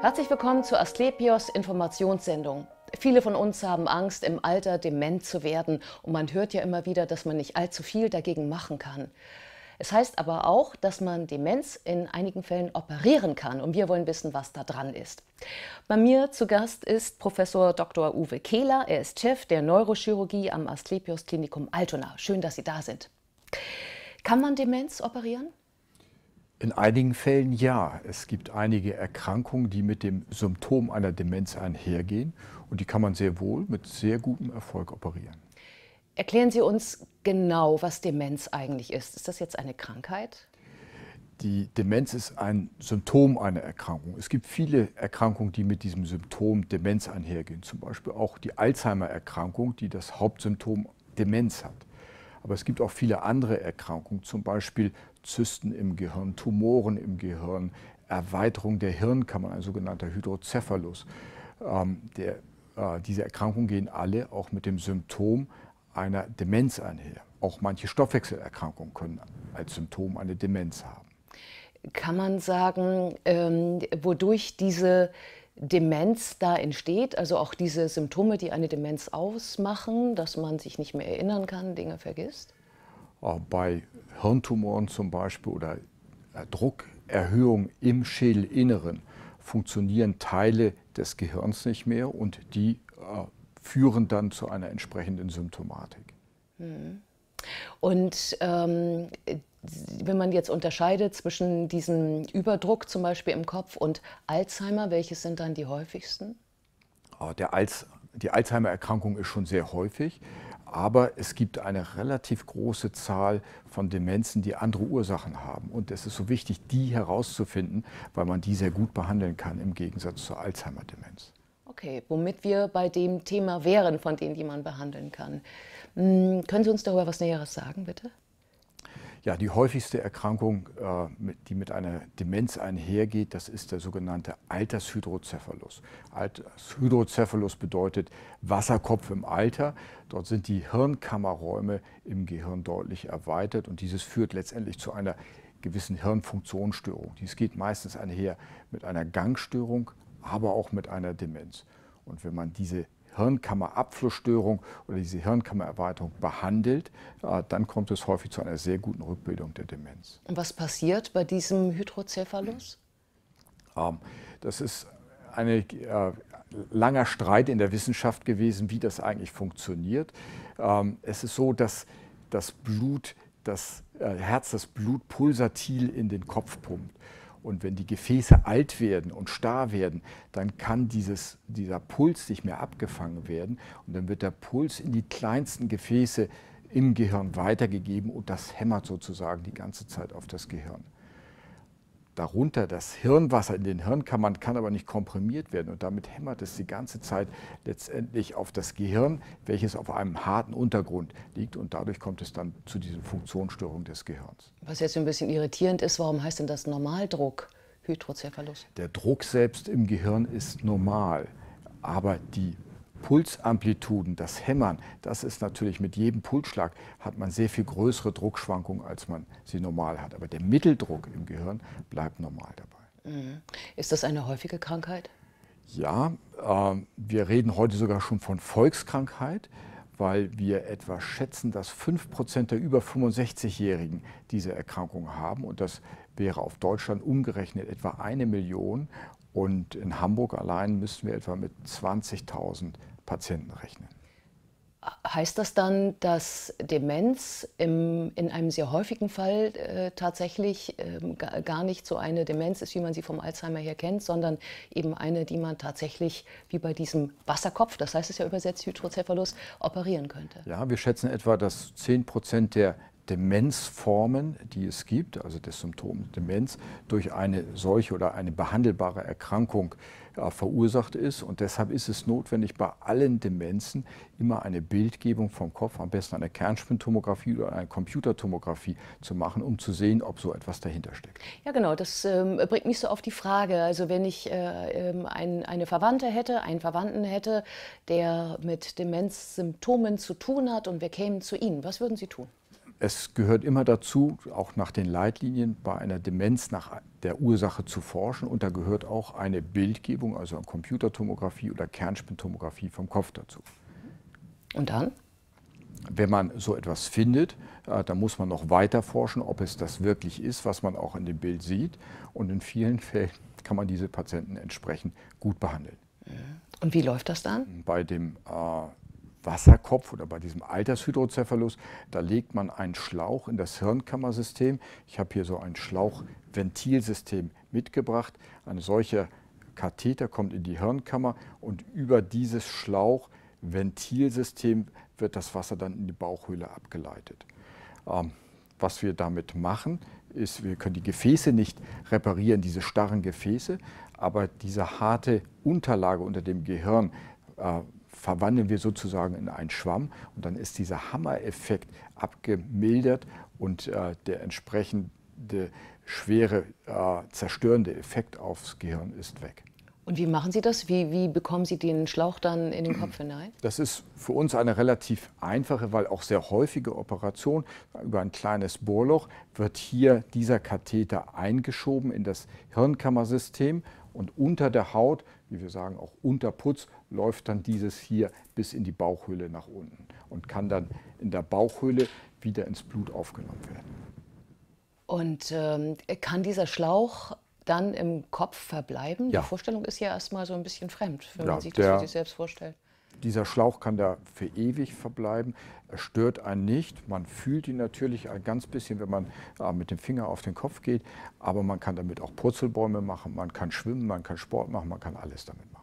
Herzlich willkommen zur Asklepios Informationssendung. Viele von uns haben Angst, im Alter dement zu werden und man hört ja immer wieder, dass man nicht allzu viel dagegen machen kann. Es heißt aber auch, dass man Demenz in einigen Fällen operieren kann und wir wollen wissen, was da dran ist. Bei mir zu Gast ist Professor Dr. Uwe Kehler. Er ist Chef der Neurochirurgie am Asklepios Klinikum Altona. Schön, dass Sie da sind. Kann man Demenz operieren? In einigen Fällen ja. Es gibt einige Erkrankungen, die mit dem Symptom einer Demenz einhergehen und die kann man sehr wohl mit sehr gutem Erfolg operieren. Erklären Sie uns genau, was Demenz eigentlich ist. Ist das jetzt eine Krankheit? Die Demenz ist ein Symptom einer Erkrankung. Es gibt viele Erkrankungen, die mit diesem Symptom Demenz einhergehen. Zum Beispiel auch die Alzheimer-Erkrankung, die das Hauptsymptom Demenz hat. Aber es gibt auch viele andere Erkrankungen, zum Beispiel Zysten im Gehirn, Tumoren im Gehirn, Erweiterung der Hirnkammern, ein sogenannter Hydrocephalus. Ähm, der, äh, diese Erkrankungen gehen alle auch mit dem Symptom einer Demenz einher. Auch manche Stoffwechselerkrankungen können als Symptom eine Demenz haben. Kann man sagen, ähm, wodurch diese Demenz da entsteht, also auch diese Symptome, die eine Demenz ausmachen, dass man sich nicht mehr erinnern kann, Dinge vergisst? Bei Hirntumoren zum Beispiel oder äh, Druckerhöhung im Schädelinneren funktionieren Teile des Gehirns nicht mehr und die äh, führen dann zu einer entsprechenden Symptomatik. Hm. Und ähm, wenn man jetzt unterscheidet zwischen diesem Überdruck zum Beispiel im Kopf und Alzheimer, welches sind dann die häufigsten? Ah, der Alz, die Alzheimer-Erkrankung ist schon sehr häufig, aber es gibt eine relativ große Zahl von Demenzen, die andere Ursachen haben. Und es ist so wichtig, die herauszufinden, weil man die sehr gut behandeln kann im Gegensatz zur Alzheimer-Demenz. Okay, womit wir bei dem Thema wären, von denen, die man behandeln kann. Hm, können Sie uns darüber was Näheres sagen, bitte? Ja, die häufigste Erkrankung, äh, die mit einer Demenz einhergeht, das ist der sogenannte Altershydrocephalus. Altershydrocephalus bedeutet Wasserkopf im Alter. Dort sind die Hirnkammerräume im Gehirn deutlich erweitert und dieses führt letztendlich zu einer gewissen Hirnfunktionsstörung. Dies geht meistens einher mit einer Gangstörung, aber auch mit einer Demenz. Und wenn man diese Hirnkammerabflussstörung oder diese Hirnkammererweiterung behandelt, äh, dann kommt es häufig zu einer sehr guten Rückbildung der Demenz. Und was passiert bei diesem Hydrocephalus? Ähm, das ist ein äh, langer Streit in der Wissenschaft gewesen, wie das eigentlich funktioniert. Ähm, es ist so, dass das Blut, das äh, Herz das Blut pulsatil in den Kopf pumpt. Und wenn die Gefäße alt werden und starr werden, dann kann dieses, dieser Puls nicht mehr abgefangen werden. Und dann wird der Puls in die kleinsten Gefäße im Gehirn weitergegeben und das hämmert sozusagen die ganze Zeit auf das Gehirn darunter das Hirnwasser in den Hirnkammern kann aber nicht komprimiert werden und damit hämmert es die ganze Zeit letztendlich auf das Gehirn, welches auf einem harten Untergrund liegt und dadurch kommt es dann zu diesen Funktionsstörungen des Gehirns. Was jetzt ein bisschen irritierend ist, warum heißt denn das Normaldruck Hydrocephalus? Der Druck selbst im Gehirn ist normal, aber die Pulsamplituden, das Hämmern, das ist natürlich mit jedem Pulsschlag hat man sehr viel größere Druckschwankungen, als man sie normal hat. Aber der Mitteldruck im Gehirn bleibt normal dabei. Mhm. Ist das eine häufige Krankheit? Ja, äh, wir reden heute sogar schon von Volkskrankheit, weil wir etwa schätzen, dass 5% der über 65-Jährigen diese Erkrankung haben. Und das wäre auf Deutschland umgerechnet etwa eine Million. Und in Hamburg allein müssen wir etwa mit 20.000 Patienten rechnen. Heißt das dann, dass Demenz im, in einem sehr häufigen Fall äh, tatsächlich äh, gar nicht so eine Demenz ist, wie man sie vom Alzheimer her kennt, sondern eben eine, die man tatsächlich wie bei diesem Wasserkopf, das heißt es ja übersetzt Hydrocephalus, operieren könnte? Ja, wir schätzen etwa, dass 10 Prozent der Demenzformen, die es gibt, also des Symptoms Demenz, durch eine solche oder eine behandelbare Erkrankung äh, verursacht ist. Und deshalb ist es notwendig, bei allen Demenzen immer eine Bildgebung vom Kopf, am besten eine Kernspintomographie oder eine Computertomographie zu machen, um zu sehen, ob so etwas dahinter steckt. Ja, genau, das ähm, bringt mich so auf die Frage. Also, wenn ich äh, ähm, ein, eine Verwandte hätte, einen Verwandten hätte, der mit Demenzsymptomen zu tun hat und wir kämen zu Ihnen, was würden Sie tun? Es gehört immer dazu, auch nach den Leitlinien bei einer Demenz nach der Ursache zu forschen und da gehört auch eine Bildgebung, also eine Computertomographie oder Kernspintomographie vom Kopf dazu. Und dann? Wenn man so etwas findet, äh, dann muss man noch weiter forschen, ob es das wirklich ist, was man auch in dem Bild sieht. Und in vielen Fällen kann man diese Patienten entsprechend gut behandeln. Und wie läuft das dann? Bei dem äh, Wasserkopf oder bei diesem Altershydrocephalus, da legt man einen Schlauch in das Hirnkammersystem. Ich habe hier so ein Schlauchventilsystem mitgebracht. Ein solcher Katheter kommt in die Hirnkammer und über dieses Schlauchventilsystem wird das Wasser dann in die Bauchhöhle abgeleitet. Ähm, was wir damit machen, ist, wir können die Gefäße nicht reparieren, diese starren Gefäße, aber diese harte Unterlage unter dem Gehirn äh, verwandeln wir sozusagen in einen Schwamm und dann ist dieser Hammereffekt abgemildert und äh, der entsprechende schwere äh, zerstörende Effekt aufs Gehirn ist weg. Und wie machen Sie das? Wie, wie bekommen Sie den Schlauch dann in den Kopf hinein? Das ist für uns eine relativ einfache, weil auch sehr häufige Operation. Über ein kleines Bohrloch wird hier dieser Katheter eingeschoben in das Hirnkammersystem und unter der Haut, wie wir sagen, auch unter Putz, läuft dann dieses hier bis in die Bauchhöhle nach unten und kann dann in der Bauchhöhle wieder ins Blut aufgenommen werden. Und ähm, kann dieser Schlauch dann im Kopf verbleiben? Ja. Die Vorstellung ist ja erstmal so ein bisschen fremd, wenn ja, man sich das für sich selbst vorstellt. Dieser Schlauch kann da für ewig verbleiben. Er stört einen nicht. Man fühlt ihn natürlich ein ganz bisschen, wenn man äh, mit dem Finger auf den Kopf geht. Aber man kann damit auch Purzelbäume machen, man kann schwimmen, man kann Sport machen, man kann alles damit machen.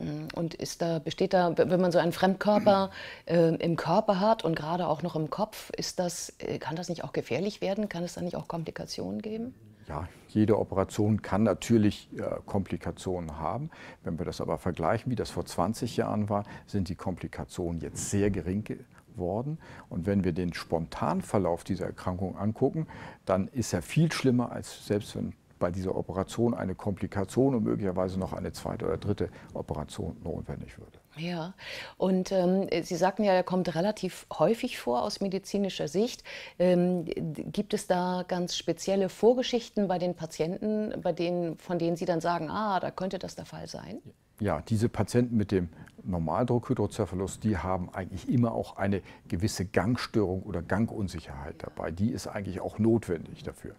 Mm, und ist da, besteht da, wenn man so einen Fremdkörper äh, im Körper hat und gerade auch noch im Kopf, ist das, äh, kann das nicht auch gefährlich werden? Kann es da nicht auch Komplikationen geben? Ja, jede Operation kann natürlich äh, Komplikationen haben. Wenn wir das aber vergleichen, wie das vor 20 Jahren war, sind die Komplikationen jetzt sehr gering geworden. Und wenn wir den Spontanverlauf dieser Erkrankung angucken, dann ist er viel schlimmer, als selbst wenn bei dieser Operation eine Komplikation und möglicherweise noch eine zweite oder dritte Operation notwendig würde. Ja, und ähm, Sie sagten ja, er kommt relativ häufig vor aus medizinischer Sicht. Ähm, gibt es da ganz spezielle Vorgeschichten bei den Patienten, bei denen, von denen Sie dann sagen, ah, da könnte das der Fall sein? Ja ja, diese Patienten mit dem Normaldruckhydrocephalus, die haben eigentlich immer auch eine gewisse Gangstörung oder Gangunsicherheit dabei. Die ist eigentlich auch notwendig dafür.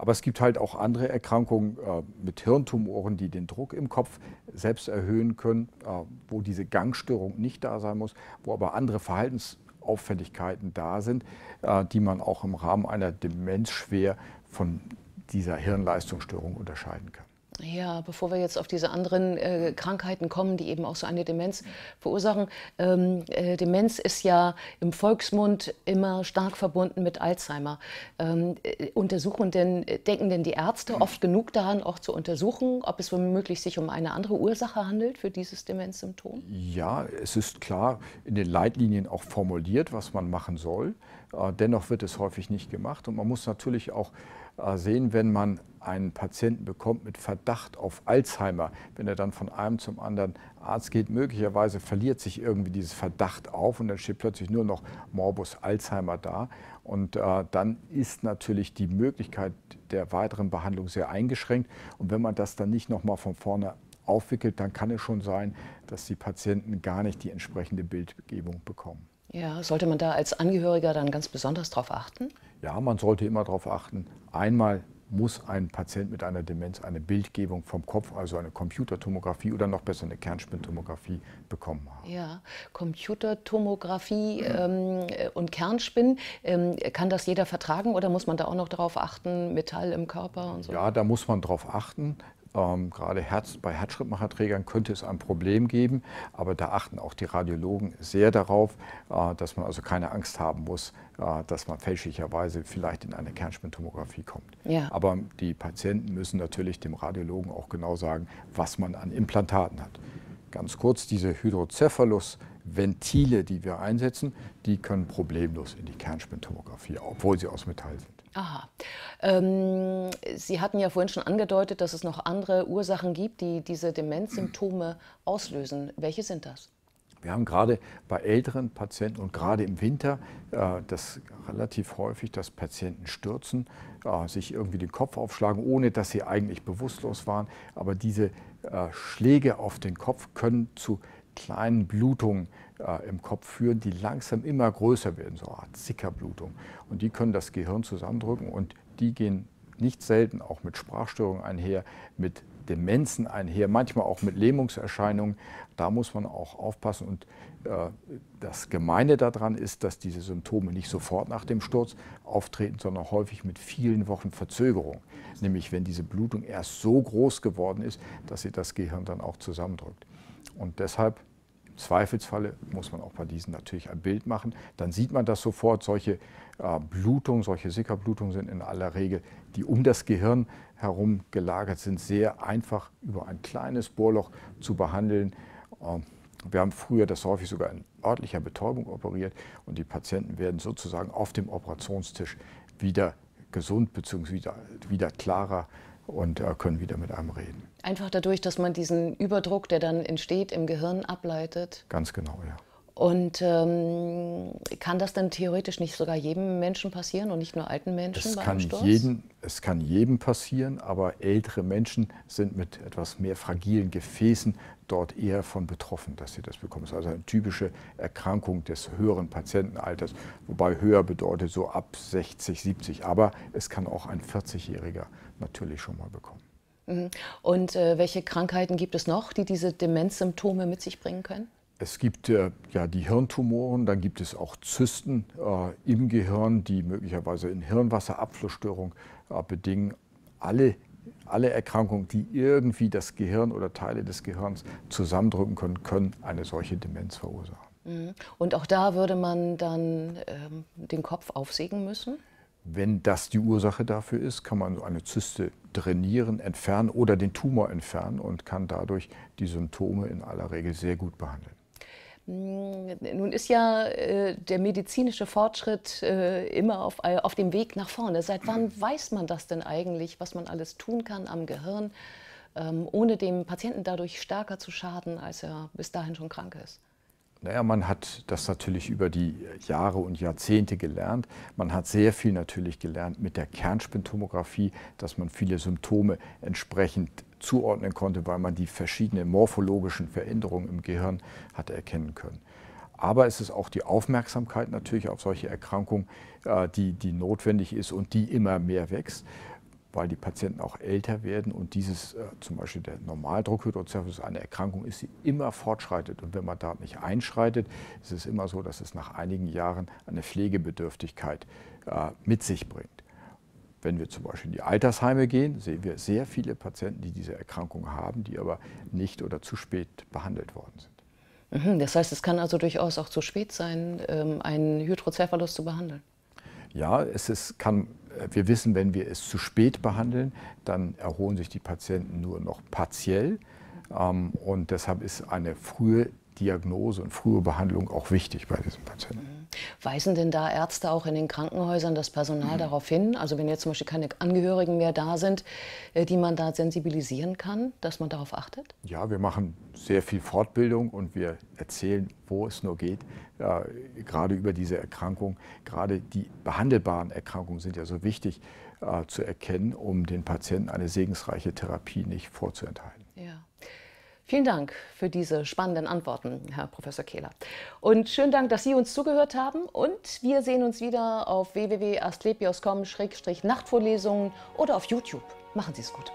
Aber es gibt halt auch andere Erkrankungen äh, mit Hirntumoren, die den Druck im Kopf selbst erhöhen können, äh, wo diese Gangstörung nicht da sein muss, wo aber andere Verhaltensauffälligkeiten da sind, äh, die man auch im Rahmen einer Demenz schwer von dieser Hirnleistungsstörung unterscheiden kann. Ja, bevor wir jetzt auf diese anderen äh, Krankheiten kommen, die eben auch so eine Demenz mhm. verursachen. Ähm, äh, Demenz ist ja im Volksmund immer stark verbunden mit Alzheimer. Ähm, äh, untersuchen denn, äh, denken denn die Ärzte mhm. oft genug daran, auch zu untersuchen, ob es womöglich sich um eine andere Ursache handelt für dieses Demenzsymptom? Ja, es ist klar in den Leitlinien auch formuliert, was man machen soll. Äh, dennoch wird es häufig nicht gemacht und man muss natürlich auch äh, sehen, wenn man einen Patienten bekommt mit Verdacht auf Alzheimer, wenn er dann von einem zum anderen Arzt geht, möglicherweise verliert sich irgendwie dieses Verdacht auf und dann steht plötzlich nur noch Morbus Alzheimer da. Und äh, dann ist natürlich die Möglichkeit der weiteren Behandlung sehr eingeschränkt. Und wenn man das dann nicht nochmal von vorne aufwickelt, dann kann es schon sein, dass die Patienten gar nicht die entsprechende Bildgebung bekommen. Ja, sollte man da als Angehöriger dann ganz besonders darauf achten? Ja, man sollte immer darauf achten. Einmal muss ein Patient mit einer Demenz eine Bildgebung vom Kopf, also eine Computertomographie oder noch besser eine Kernspintomographie bekommen haben. Ja, Computertomographie ähm, und Kernspin, ähm, kann das jeder vertragen oder muss man da auch noch darauf achten, Metall im Körper und so? Ja, da muss man darauf achten. Ähm, gerade Herz, bei Herzschrittmacherträgern könnte es ein Problem geben, aber da achten auch die Radiologen sehr darauf, äh, dass man also keine Angst haben muss, äh, dass man fälschlicherweise vielleicht in eine Kernspintomographie kommt. Ja. Aber die Patienten müssen natürlich dem Radiologen auch genau sagen, was man an Implantaten hat. Ganz kurz, diese Hydrocephalus, Ventile, die wir einsetzen, die können problemlos in die Kernspintomographie, obwohl sie aus Metall sind. Aha. Ähm, Sie hatten ja vorhin schon angedeutet, dass es noch andere Ursachen gibt, die diese Demenzsymptome auslösen. Welche sind das? Wir haben gerade bei älteren Patienten und gerade im Winter äh, das relativ häufig, dass Patienten stürzen, äh, sich irgendwie den Kopf aufschlagen, ohne dass sie eigentlich bewusstlos waren. Aber diese äh, Schläge auf den Kopf können zu kleinen Blutungen äh, im Kopf führen, die langsam immer größer werden, so eine Art Zickerblutung. Und die können das Gehirn zusammendrücken und die gehen nicht selten auch mit Sprachstörungen einher, mit Demenzen einher, manchmal auch mit Lähmungserscheinungen. Da muss man auch aufpassen. Und äh, das Gemeine daran ist, dass diese Symptome nicht sofort nach dem Sturz auftreten, sondern häufig mit vielen Wochen Verzögerung. Nämlich wenn diese Blutung erst so groß geworden ist, dass sie das Gehirn dann auch zusammendrückt. Und deshalb Zweifelsfalle muss man auch bei diesen natürlich ein Bild machen. Dann sieht man das sofort. Solche äh, Blutungen, solche Sickerblutungen sind in aller Regel, die um das Gehirn herum gelagert sind, sehr einfach über ein kleines Bohrloch zu behandeln. Ähm, wir haben früher das häufig sogar in örtlicher Betäubung operiert und die Patienten werden sozusagen auf dem Operationstisch wieder gesund bzw. Wieder, wieder klarer und äh, können wieder mit einem reden. Einfach dadurch, dass man diesen Überdruck, der dann entsteht, im Gehirn ableitet. Ganz genau, ja. Und ähm, kann das denn theoretisch nicht sogar jedem Menschen passieren und nicht nur alten Menschen? Es, bei kann, Sturz? Jeden, es kann jedem passieren, aber ältere Menschen sind mit etwas mehr fragilen Gefäßen dort eher von betroffen, dass sie das bekommen. Das ist also eine typische Erkrankung des höheren Patientenalters, wobei höher bedeutet so ab 60, 70. Aber es kann auch ein 40-Jähriger natürlich schon mal bekommen. Mhm. Und äh, welche Krankheiten gibt es noch, die diese Demenzsymptome mit sich bringen können? Es gibt äh, ja die Hirntumoren, dann gibt es auch Zysten äh, im Gehirn, die möglicherweise in Hirnwasserabflussstörung äh, bedingen. Alle, alle Erkrankungen, die irgendwie das Gehirn oder Teile des Gehirns zusammendrücken können, können eine solche Demenz verursachen. Mhm. Und auch da würde man dann ähm, den Kopf aufsägen müssen? Wenn das die Ursache dafür ist, kann man so eine Zyste trainieren, entfernen oder den Tumor entfernen und kann dadurch die Symptome in aller Regel sehr gut behandeln. Hm, nun ist ja äh, der medizinische Fortschritt äh, immer auf, äh, auf dem Weg nach vorne. Seit wann weiß man das denn eigentlich, was man alles tun kann am Gehirn, ähm, ohne dem Patienten dadurch stärker zu schaden, als er bis dahin schon krank ist? Naja, man hat das natürlich über die Jahre und Jahrzehnte gelernt. Man hat sehr viel natürlich gelernt mit der Kernspintomographie, dass man viele Symptome entsprechend zuordnen konnte, weil man die verschiedenen morphologischen Veränderungen im Gehirn hat erkennen können. Aber es ist auch die Aufmerksamkeit natürlich auf solche Erkrankungen, äh, die, die notwendig ist und die immer mehr wächst weil die Patienten auch älter werden und dieses, äh, zum Beispiel der Normaldruckhydrocephalus, eine Erkrankung ist, die immer fortschreitet. Und wenn man da nicht einschreitet, ist es immer so, dass es nach einigen Jahren eine Pflegebedürftigkeit äh, mit sich bringt. Wenn wir zum Beispiel in die Altersheime gehen, sehen wir sehr viele Patienten, die diese Erkrankung haben, die aber nicht oder zu spät behandelt worden sind. Mhm, das heißt, es kann also durchaus auch zu spät sein, ähm, einen Hydrocephalus zu behandeln. Ja, es ist, kann äh, wir wissen, wenn wir es zu spät behandeln, dann erholen sich die Patienten nur noch partiell. Ähm, und deshalb ist eine frühe Diagnose und frühe Behandlung auch wichtig bei diesen Patienten. Mhm. Weisen denn da Ärzte auch in den Krankenhäusern das Personal mhm. darauf hin? Also wenn jetzt zum Beispiel keine Angehörigen mehr da sind, äh, die man da sensibilisieren kann, dass man darauf achtet? Ja, wir machen sehr viel Fortbildung und wir erzählen, wo es nur geht, äh, gerade über diese Erkrankung. Gerade die behandelbaren Erkrankungen sind ja so wichtig äh, zu erkennen, um den Patienten eine segensreiche Therapie nicht vorzuenthalten. Vielen Dank für diese spannenden Antworten, Herr Professor Kehler. Und schönen Dank, dass Sie uns zugehört haben. Und wir sehen uns wieder auf www.astlepios.com-nachtvorlesungen oder auf YouTube. Machen Sie es gut.